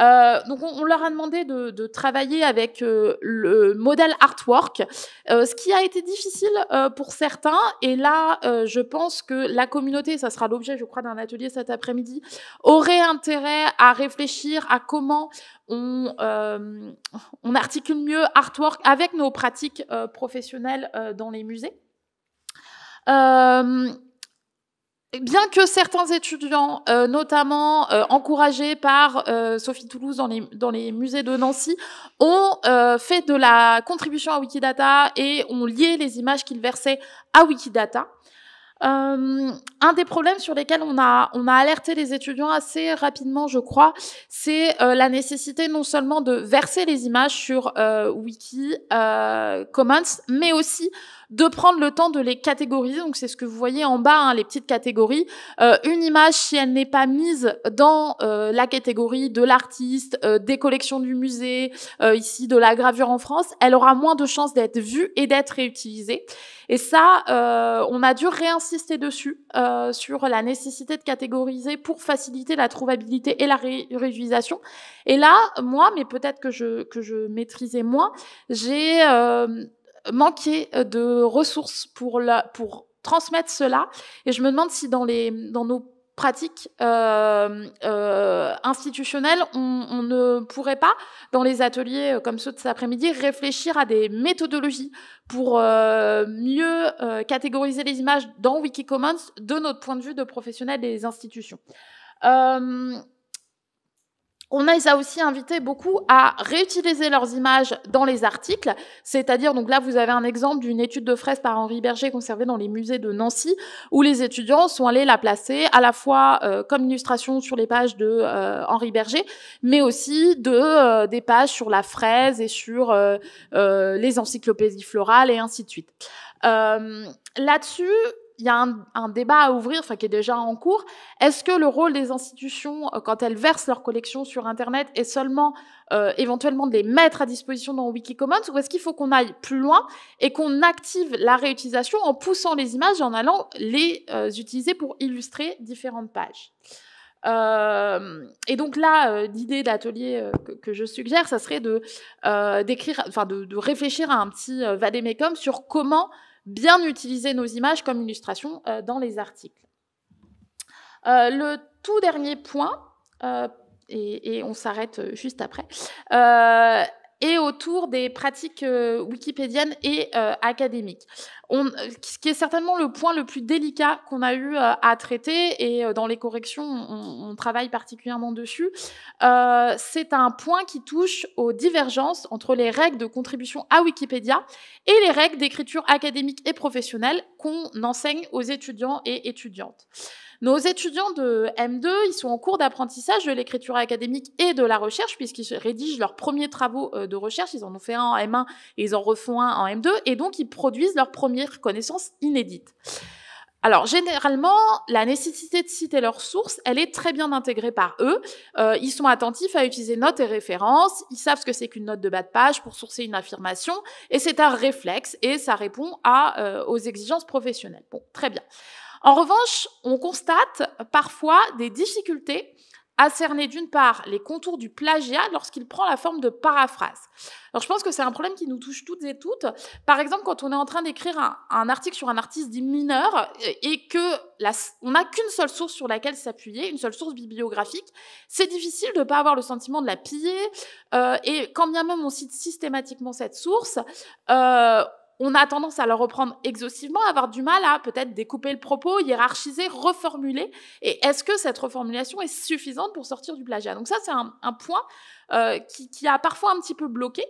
Euh, donc on, leur a demandé de, travailler avec euh, le modèle artwork, euh, ce qui a été difficile pour certains. Et là, je pense que la communauté, ça sera l'objet, je crois, d'un atelier cet après-midi, aurait intérêt à réfléchir à comment on, on articule mieux artwork avec nos pratiques professionnelles dans les musées bien que certains étudiants, euh, notamment euh, encouragés par euh, Sophie Toulouse dans les, musées de Nancy, ont fait de la contribution à Wikidata et ont lié les images qu'ils versaient à Wikidata. un des problèmes sur lesquels on a, on a alerté les étudiants assez rapidement, je crois, c'est la nécessité non seulement de verser les images sur Wiki Commons, mais aussi de prendre le temps de les catégoriser. Donc c'est ce que vous voyez en bas, hein, les petites catégories. Euh, une image, si elle n'est pas mise dans euh, la catégorie de l'artiste, euh, des collections du musée, ici de la gravure en France, elle aura moins de chances d'être vue et d'être réutilisée. Et ça, on a dû réinsister dessus, sur la nécessité de catégoriser pour faciliter la trouvabilité et la réutilisation. Et là, moi, mais peut-être que je, que je maîtrisais moins, j'ai manquer euh, de ressources pour, la, pour transmettre cela. Et je me demande si dans, les, dans nos pratiques euh, euh, institutionnelles, on, ne pourrait pas, dans les ateliers comme ceux de cet après-midi, réfléchir à des méthodologies pour mieux catégoriser les images dans Wikicommons de notre point de vue de professionnels des institutions on a aussi invité beaucoup à réutiliser leurs images dans les articles, c'est-à-dire, donc là, vous avez un exemple d'une étude de fraise par Henri Berger conservée dans les musées de Nancy, où les étudiants sont allés la placer à la fois euh, comme illustration sur les pages de euh, Henri Berger, mais aussi de euh, des pages sur la fraise et sur les encyclopédies florales et ainsi de suite. Là-dessus, il y a un, débat à ouvrir, enfin qui est déjà en cours. Est-ce que le rôle des institutions, euh, quand elles versent leurs collections sur Internet, est seulement euh, éventuellement de les mettre à disposition dans Wikicommons, ou est-ce qu'il faut qu'on aille plus loin et qu'on active la réutilisation en poussant les images, en allant les euh, utiliser pour illustrer différentes pages euh, et donc là, l'idée d'atelier que, je suggère, ça serait de d'écrire, enfin de, réfléchir à un petit vademecum sur comment bien utiliser nos images comme illustration euh, dans les articles. Euh, le tout dernier point, euh, et, on s'arrête juste après, et autour des pratiques euh, wikipédiennes et euh, académiques. On, euh, ce qui est certainement le point le plus délicat qu'on a eu à traiter, et dans les corrections, on, travaille particulièrement dessus, c'est un point qui touche aux divergences entre les règles de contribution à Wikipédia et les règles d'écriture académique et professionnelle qu'on enseigne aux étudiants et étudiantes. Nos étudiants de M2, ils sont en cours d'apprentissage de l'écriture académique et de la recherche, puisqu'ils rédigent leurs premiers travaux euh, de recherche. Ils en ont fait un en M1 et ils en refont un en M2, et donc ils produisent leurs premières connaissances inédites. Alors généralement, la nécessité de citer leurs sources, elle est très bien intégrée par eux. Euh, ils sont attentifs à utiliser notes et références. Ils savent ce que c'est qu'une note de bas de page pour sourcer une affirmation, et c'est un réflexe et ça répond à euh, aux exigences professionnelles. Bon, très bien. En revanche, on constate parfois des difficultés à cerner d'une part les contours du plagiat lorsqu'il prend la forme de paraphrase. Alors je pense que c'est un problème qui nous touche toutes et toutes. Par exemple, quand on est en train d'écrire un, article sur un artiste dit mineur euh, et que on n'a qu'une seule source sur laquelle s'appuyer, une seule source bibliographique, c'est difficile de ne pas avoir le sentiment de la piller. Euh, et quand bien même on cite systématiquement cette source, euh, on a tendance à le reprendre exhaustivement, à avoir du mal à peut-être découper le propos, hiérarchiser, reformuler. Et est-ce que cette reformulation est suffisante pour sortir du plagiat Donc ça, c'est un, point euh, qui, a parfois un petit peu bloqué.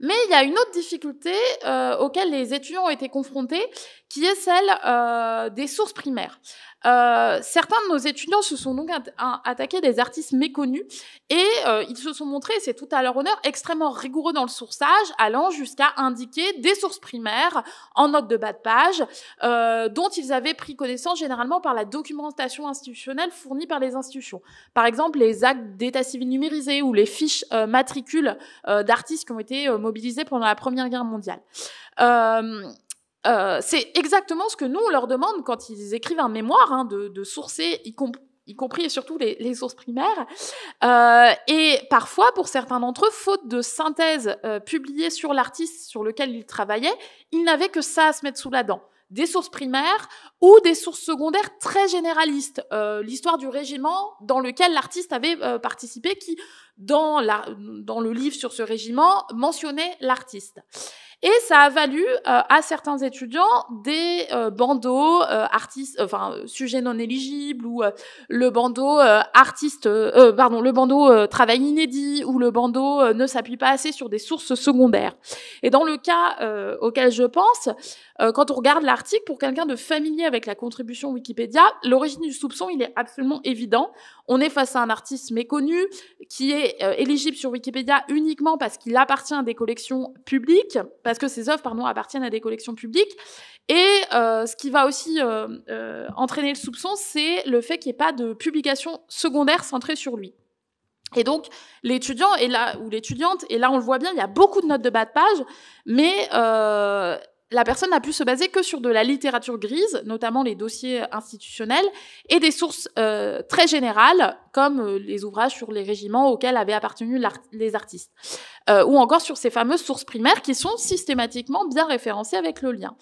Mais il y a une autre difficulté euh, auxquelles les étudiants ont été confrontés, qui est celle euh, des sources primaires. Euh, certains de nos étudiants se sont donc attaqués des artistes méconnus et euh, ils se sont montrés, c'est tout à leur honneur, extrêmement rigoureux dans le sourçage, allant jusqu'à indiquer des sources primaires en notes de bas de page, euh, dont ils avaient pris connaissance généralement par la documentation institutionnelle fournie par les institutions. Par exemple, les actes d'état civil numérisés ou les fiches matricules d'artistes qui ont été mobilisés pendant la Première Guerre mondiale. Euh, c'est exactement ce que nous, on leur demande quand ils écrivent un mémoire, hein, de, de, sourcer, y, compris et surtout les, sources primaires. Euh, et parfois, pour certains d'entre eux, faute de synthèse euh, publiée sur l'artiste sur lequel ils travaillaient, ils n'avaient que ça à se mettre sous la dent des sources primaires ou des sources secondaires très généralistes. L'histoire du régiment dans lequel l'artiste avait participé, qui, dans, dans le livre sur ce régiment, mentionnait l'artiste. Et ça a valu euh, à certains étudiants des euh, bandeaux euh, artistes, enfin sujet non éligible ou le bandeau artiste, pardon, le bandeau travail inédit ou le bandeau ne s'appuie pas assez sur des sources secondaires. Et dans le cas auquel je pense, euh, quand on regarde l'article, pour quelqu'un de familier avec la contribution Wikipédia, l'origine du soupçon, il est absolument évident. On est face à un artiste méconnu qui est euh, éligible sur Wikipédia uniquement parce qu'il appartient à des collections publiques, parce que ses œuvres pardon, appartiennent à des collections publiques. Et euh, ce qui va aussi entraîner le soupçon, c'est le fait qu'il n'y ait pas de publication secondaire centrée sur lui. Et donc, l'étudiant est là, ou l'étudiante, et là on le voit bien, il y a beaucoup de notes de bas de page, mais euh, la personne n'a pu se baser que sur de la littérature grise, notamment les dossiers institutionnels, et des sources euh, très générales, comme euh, les ouvrages sur les régiments auxquels avaient appartenu les artistes, euh, ou encore sur ces fameuses sources primaires qui sont systématiquement bien référencées avec le lien.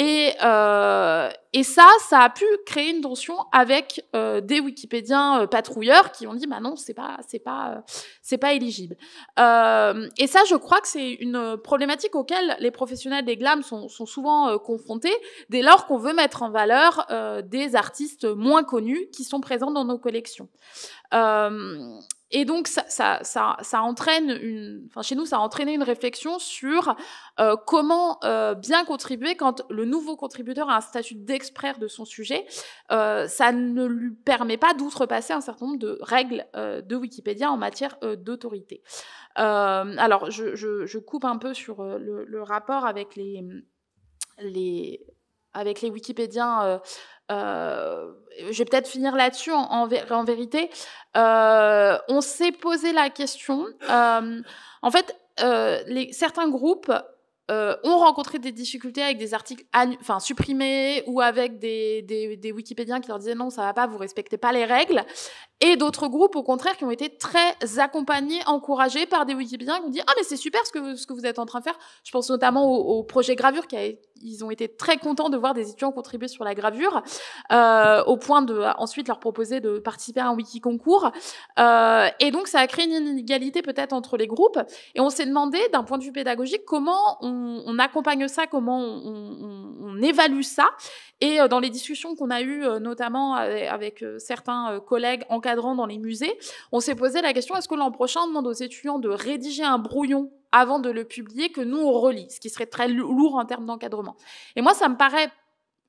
Euh, et, ça, ça a pu créer une tension avec euh, des Wikipédiens euh, patrouilleurs qui ont dit bah non, c'est pas, c'est pas, c'est pas éligible. et ça, je crois que c'est une problématique auquel les professionnels des GLAM sont, sont souvent confrontés dès lors qu'on veut mettre en valeur des artistes moins connus qui sont présents dans nos collections. Et donc, ça, ça, ça, entraîne une, enfin, chez nous, ça a entraîné une réflexion sur euh, comment euh, bien contribuer quand le nouveau contributeur a un statut d'expert de son sujet. Euh, ça ne lui permet pas d'outrepasser un certain nombre de règles de Wikipédia en matière d'autorité. alors, je, coupe un peu sur le, le rapport avec les, les avec les Wikipédiens. Euh, euh, je vais peut-être finir là-dessus en, en, vérité. Euh, on s'est posé la question. en fait, les, certains groupes ont rencontré des difficultés avec des articles enfin, supprimés ou avec des, Wikipédiens qui leur disaient non, ça va pas, vous respectez pas les règles. Et d'autres groupes, au contraire, qui ont été très accompagnés, encouragés par des Wikipédiens qui ont dit Ah, mais c'est super ce que, ce que vous êtes en train de faire. Je pense notamment au, au projet Gravure, qui ils ont été très contents de voir des étudiants contribuer sur la gravure, euh, au point de euh, ensuite leur proposer de participer à un wiki concours. Euh, et donc, ça a créé une inégalité peut-être entre les groupes. Et on s'est demandé, d'un point de vue pédagogique, comment on, on accompagne ça, comment on, on, on évalue ça. Et euh, dans les discussions qu'on a eues, euh, notamment avec, euh, certains collègues encadrants dans les musées, on s'est posé la question est-ce que l'an prochain, on demande aux étudiants de rédiger un brouillon avant de le publier que nous on relit, ce qui serait très lourd en termes d'encadrement. Et moi, ça me paraît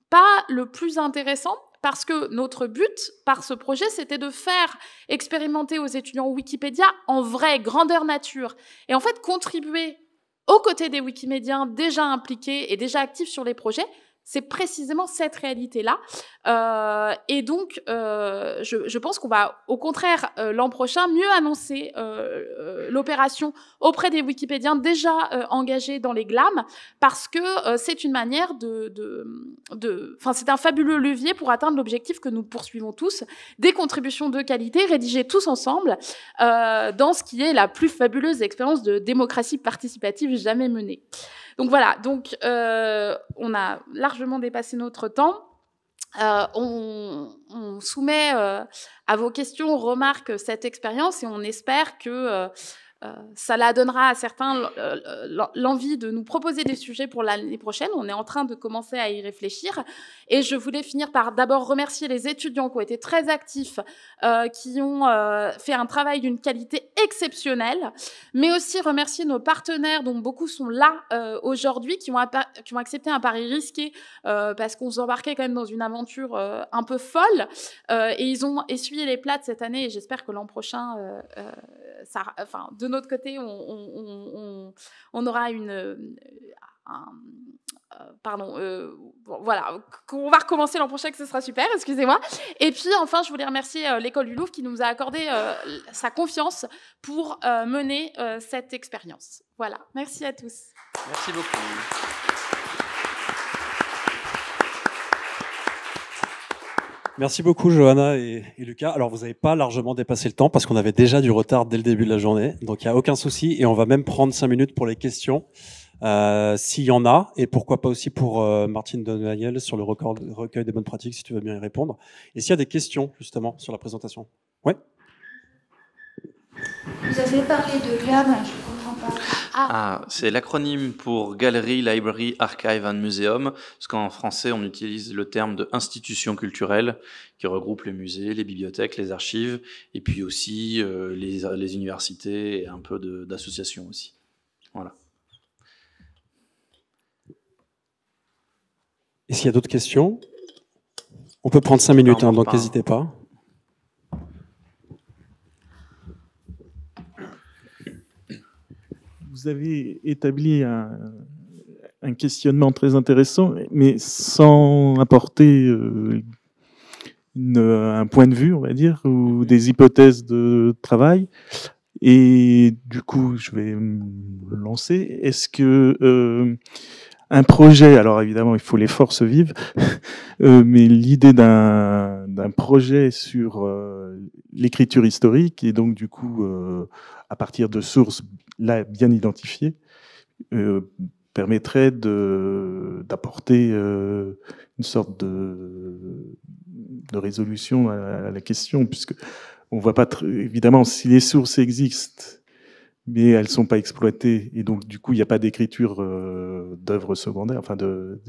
pas le plus intéressant parce que notre but par ce projet, c'était de faire expérimenter aux étudiants Wikipédia en vraie grandeur nature et en fait contribuer aux côtés des Wikimédiens déjà impliqués et déjà actifs sur les projets c'est précisément cette réalité-là. Euh, et donc, euh, je, pense qu'on va, au contraire, euh, l'an prochain, mieux annoncer l'opération auprès des Wikipédiens déjà engagés dans les GLAM, parce que c'est une manière de... Enfin, c'est un fabuleux levier pour atteindre l'objectif que nous poursuivons tous, des contributions de qualité rédigées tous ensemble dans ce qui est la plus fabuleuse expérience de démocratie participative jamais menée. Donc voilà, donc euh, on a largement dépassé notre temps. Euh, on, soumet euh, à vos questions, remarques cette expérience et on espère que ça la donnera à certains l'envie de nous proposer des sujets pour l'année prochaine. On est en train de commencer à y réfléchir et je voulais finir par d'abord remercier les étudiants qui ont été très actifs, euh, qui ont euh, fait un travail d'une qualité exceptionnelle, mais aussi remercier nos partenaires dont beaucoup sont là euh, aujourd'hui, qui, qui, ont accepté un pari risqué euh, parce qu'on s'embarquait quand même dans une aventure euh, un peu folle. et ils ont essuyé les plates cette année et j'espère que l'an prochain, ça, enfin, de notre côté, on, on, on, on aura une euh, pardon, euh, voilà, on va recommencer l'an prochain, que ce sera super, excusez-moi. Et puis enfin, je voulais remercier euh, l'école du Louvre qui nous a accordé sa confiance pour mener cette expérience. Voilà, merci à tous. Merci beaucoup. Merci beaucoup Johanna et, et Lucas. Alors vous n'avez pas largement dépassé le temps parce qu'on avait déjà du retard dès le début de la journée, donc il n'y a aucun souci et on va même prendre cinq minutes pour les questions. Euh, s'il y en a, et pourquoi pas aussi pour euh, Martine Donayel sur le record, recueil des bonnes pratiques, si tu veux bien y répondre. Et s'il y a des questions, justement, sur la présentation. Oui Vous avez parlé de GLAM, je comprends pas. Ah. ah, c'est l'acronyme pour Galerie, Library, Archive and Museum, parce qu'en français, on utilise le terme de institution culturelle, qui regroupe les musées, les bibliothèques, les archives, et puis aussi euh, les, les, universités et un peu d'associations aussi. Voilà. Et s'il y a d'autres questions, on peut prendre cinq minutes, hein, donc n'hésitez pas. Vous avez établi un, questionnement très intéressant, mais sans apporter euh, un point de vue, on va dire, ou des hypothèses de travail. Et du coup, je vais me lancer. Est-ce que euh, un projet. Alors évidemment, il faut les forces vives, euh, mais l'idée d'un projet sur euh, l'écriture historique et donc du coup euh, à partir de sources là bien identifiées permettrait d'apporter une sorte de, résolution à, la question, puisque on voit pas évidemment si les sources existent mais elles ne sont pas exploitées et donc du coup il n'y a pas d'écriture historique d'œuvres secondaires, enfin de,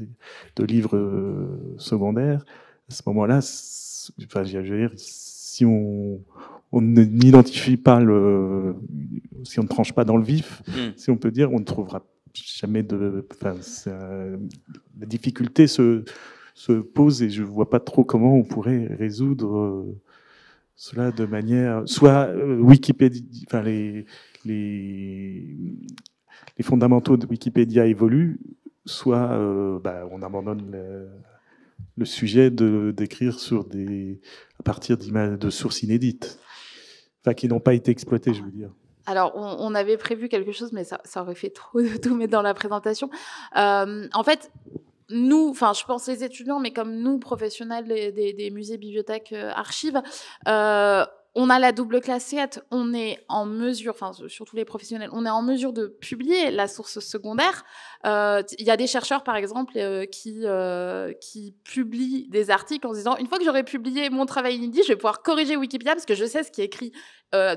de, livres euh, secondaires, à ce moment-là, enfin, je veux dire, si on, on n'identifie pas le, si on ne tranche pas dans le vif, hmm. si on peut dire, on ne trouvera jamais de, enfin, la difficulté se, se pose et je vois pas trop comment on pourrait résoudre euh, cela de manière, soit euh, Wikipédia, enfin les, les, les fondamentaux de Wikipédia évoluent, soit euh, bah, on abandonne le, le sujet d'écrire sur des, à partir de sources inédites, enfin qui n'ont pas été exploitées, je veux dire. Alors, on, avait prévu quelque chose, mais ça, aurait fait trop de tout mettre dans la présentation. Euh, en fait, nous, enfin, je pense les étudiants, mais comme nous, professionnels des, musées, bibliothèques, euh, archives, euh, on a la double classette, on est en mesure, enfin surtout les professionnels, on est en mesure de publier la source secondaire euh, il y a des chercheurs, par exemple, euh, euh, qui, publient des articles en se disant, une fois que j'aurai publié mon travail inédit, je vais pouvoir corriger Wikipédia parce que je sais ce qui est écrit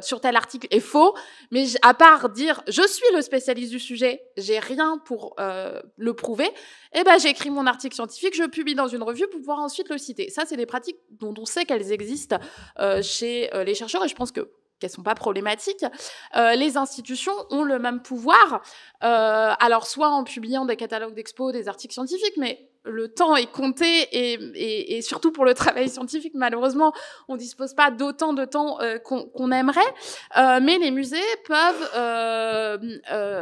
sur tel article est faux. Mais à part dire, je suis le spécialiste du sujet, j'ai rien pour le prouver, eh ben, j'écris mon article scientifique, je publie dans une revue pour pouvoir ensuite le citer. Ça, c'est des pratiques dont on sait qu'elles existent chez les chercheurs et je pense que qu'elles sont pas problématiques, euh, les institutions ont le même pouvoir, euh, alors soit en publiant des catalogues d'expos, des articles scientifiques, mais le temps est compté et, surtout pour le travail scientifique, malheureusement, on dispose pas d'autant de temps euh, qu'on aimerait. mais les musées peuvent,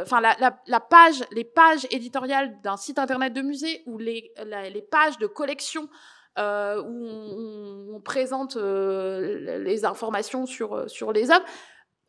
enfin la, page, les pages éditoriales d'un site internet de musée ou les, les pages de collection euh, où on, présente euh, les informations sur, euh, sur les hommes,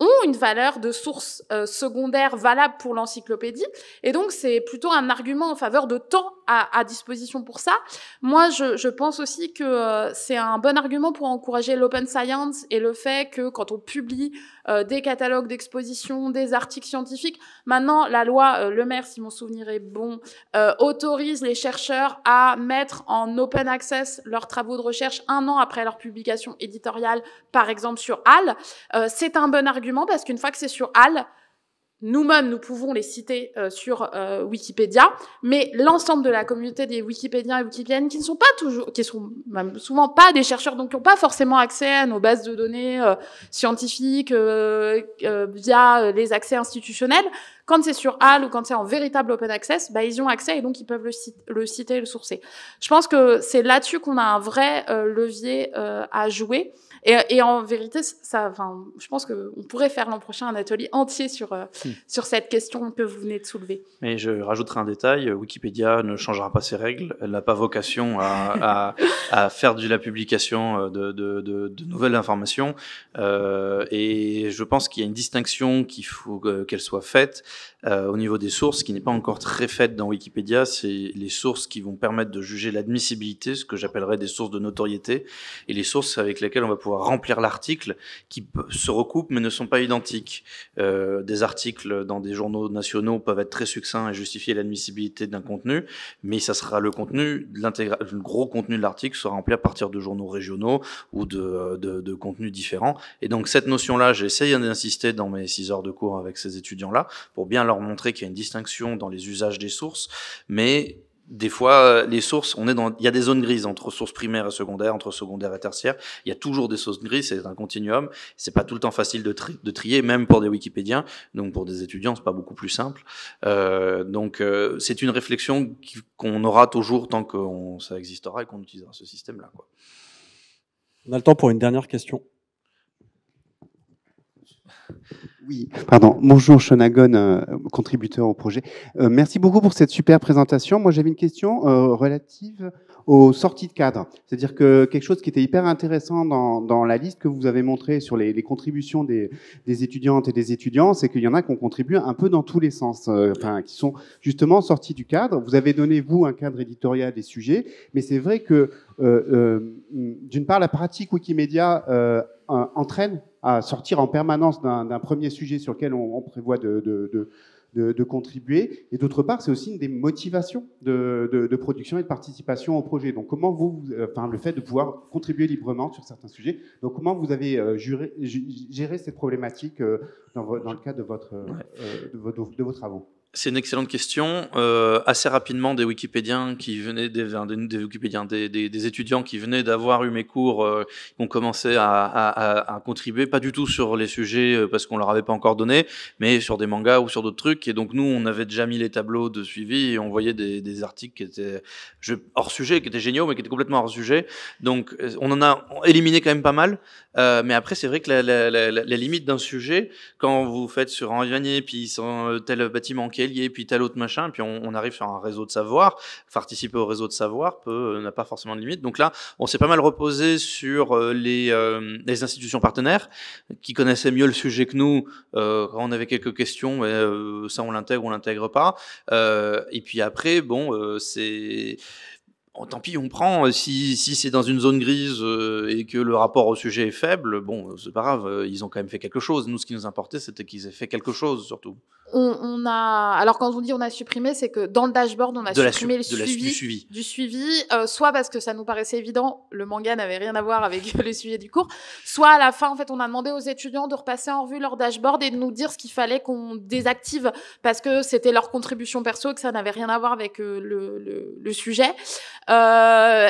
ont une valeur de source secondaire valable pour l'encyclopédie. Et donc, c'est plutôt un argument en faveur de temps à, disposition pour ça. Moi, je, pense aussi que c'est un bon argument pour encourager l'open science et le fait que quand on publie euh, des catalogues d'exposition, des articles scientifiques. Maintenant, la loi euh, Le Maire, si mon souvenir est bon, euh, autorise les chercheurs à mettre en open access leurs travaux de recherche un an après leur publication éditoriale, par exemple sur HAL. Euh, c'est un bon argument parce qu'une fois que c'est sur HAL, nous-mêmes, nous pouvons les citer euh, sur euh, Wikipédia, mais l'ensemble de la communauté des Wikipédiens et Wikipédiennes qui ne sont pas toujours, qui sont même souvent pas des chercheurs, donc qui n'ont pas forcément accès à nos bases de données euh, scientifiques via les accès institutionnels, quand c'est sur HAL ou quand c'est en véritable open access, bah, ils y ont accès et donc ils peuvent le, citer, le citer et le sourcer. Je pense que c'est là-dessus qu'on a un vrai levier à jouer. Et, en vérité, ça, je pense qu'on pourrait faire l'an prochain un atelier entier sur, euh, hmm. sur cette question que vous venez de soulever. Mais je rajouterai un détail, euh, Wikipédia ne changera pas ses règles, elle n'a pas vocation à, à, faire de la publication euh, de, de, nouvelles informations. et je pense qu'il y a une distinction qu'il faut qu'elle soit faite au niveau des sources, qui n'est pas encore très faite dans Wikipédia, c'est les sources qui vont permettre de juger l'admissibilité, ce que j'appellerais des sources de notoriété, et les sources avec lesquelles on va pouvoir remplir l'article, qui se recoupent mais ne sont pas identiques. Euh, des articles dans des journaux nationaux peuvent être très succincts et justifier l'admissibilité d'un contenu, mais ça sera le contenu, le gros contenu de l'article sera rempli à partir de journaux régionaux ou de, contenus différents. Et donc cette notion-là, j'essaye d'insister dans mes six heures de cours avec ces étudiants-là pour bien leur montrer qu'il y a une distinction dans les usages des sources, mais des fois, euh, les sources, on est dans, il y a des zones grises entre sources primaires et secondaires, entre secondaires et tertiaires. Il y a toujours des sources grises, c'est un continuum. C'est pas tout le temps facile de, trier, même pour des Wikipédiens. Donc, pour des étudiants, c'est pas beaucoup plus simple. Euh, donc, euh, c'est une réflexion qu'on aura toujours tant que ça existera et qu'on utilisera ce système-là. On a le temps pour une dernière question. Oui, pardon. Bonjour, Shonagon, euh, contributeur au projet. Euh, merci beaucoup pour cette super présentation. Moi, j'avais une question euh, relative aux sorties de cadre. C'est-à-dire que quelque chose qui était hyper intéressant dans, la liste que vous avez montrée sur les, contributions des, étudiantes et des étudiants, c'est qu'il y en a qui ont contribué un peu dans tous les sens, enfin, qui sont justement sortis du cadre. Vous avez donné, vous, un cadre éditorial des sujets, mais c'est vrai que, d'une part, la pratique Wikimedia entraîne à sortir en permanence d'un premier sujet sur lequel on, prévoit de, contribuer. Et d'autre part, c'est aussi une des motivations de, production et de participation au projet. Donc, comment vous, euh, enfin, le fait de pouvoir contribuer librement sur certains sujets. Donc, comment vous avez euh, géré cette problématique euh, dans, le cadre de, vos travaux c'est une excellente question. Euh, assez rapidement, des Wikipédiens qui venaient, des, des, Wikipédiens, des, des, étudiants qui venaient d'avoir eu mes cours, euh, ont commencé à, à, à, contribuer, pas du tout sur les sujets euh, parce qu'on leur avait pas encore donné, mais sur des mangas ou sur d'autres trucs. Et donc nous, on avait déjà mis les tableaux de suivi et on voyait des, des articles qui étaient hors sujet, qui étaient géniaux, mais qui étaient complètement hors sujet. Donc euh, on en a éliminé quand même pas mal. Euh, mais après, c'est vrai que la, la, la, la limite d'un sujet, quand vous faites sur un vanier, puis sur tel bâtiment qui et puis tel autre machin, puis on, arrive sur un réseau de savoir. Participer au réseau de savoir peut euh, n'a pas forcément de limite. Donc là, on s'est pas mal reposé sur euh, euh, les, institutions partenaires qui connaissaient mieux le sujet que nous. quand on avait quelques questions, ça on l'intègre, on l'intègre pas. et puis après, bon, c'est en oh, tant pis, on prend. Si, si c'est dans une zone grise et que le rapport au sujet est faible, bon, c'est pas grave, ils ont quand même fait quelque chose. Nous, ce qui nous importait, c'était qu'ils aient fait quelque chose, surtout on, a, alors quand on dit on a supprimé, c'est que dans le dashboard, on a supprimé le suivi, du suivi, euh, soit parce que ça nous paraissait évident, le manga n'avait rien à voir avec le sujet du cours, soit à la fin, en fait, on a demandé aux étudiants de repasser en revue leur dashboard et de nous dire ce qu'il fallait qu'on désactive parce que c'était leur contribution perso et que ça n'avait rien à voir avec euh, le, sujet. Euh,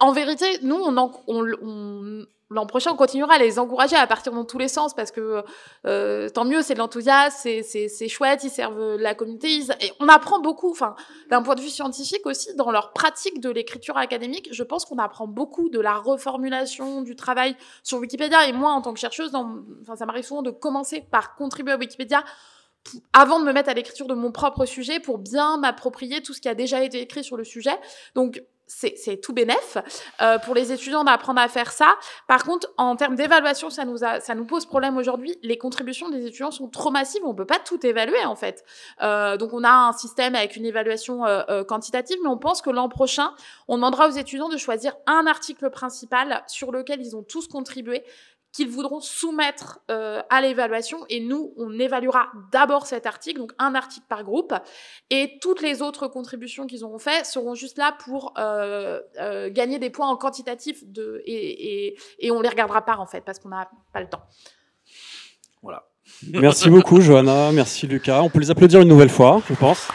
en vérité, nous, on, en, on l'an prochain, on continuera à les encourager à partir dans tous les sens parce que euh, tant mieux, c'est de l'enthousiasme, c'est, chouette, ils servent la communauté. et on apprend beaucoup, enfin, d'un point de vue scientifique aussi, dans leur pratique de l'écriture académique, je pense qu'on apprend beaucoup de la reformulation, du travail sur Wikipédia. Et moi, en tant que chercheuse, enfin, ça m'arrive souvent de commencer par contribuer à Wikipédia avant de me mettre à l'écriture de mon propre sujet pour bien m'approprier tout ce qui a déjà été écrit sur le sujet. Donc, c'est tout bénéf euh, pour les étudiants d'apprendre à faire ça. Par contre, en termes d'évaluation, ça nous ça nous pose problème aujourd'hui. Les contributions des étudiants sont trop massives, on peut pas tout évaluer en fait. Euh, donc on a un système avec une évaluation euh, quantitative, mais on pense que l'an prochain, on demandera aux étudiants de choisir un article principal sur lequel ils ont tous contribué qu'ils voudront soumettre euh, à l'évaluation. Et nous, on évaluera d'abord cet article, donc un article par groupe, et toutes les autres contributions qu'ils auront faites seront juste là pour euh, euh, gagner des points en quantitatif de, et, et, et on les regardera pas en fait, parce qu'on n'a pas le temps. Voilà. Merci beaucoup, Johanna. Merci, Lucas. On peut les applaudir une nouvelle fois, je pense.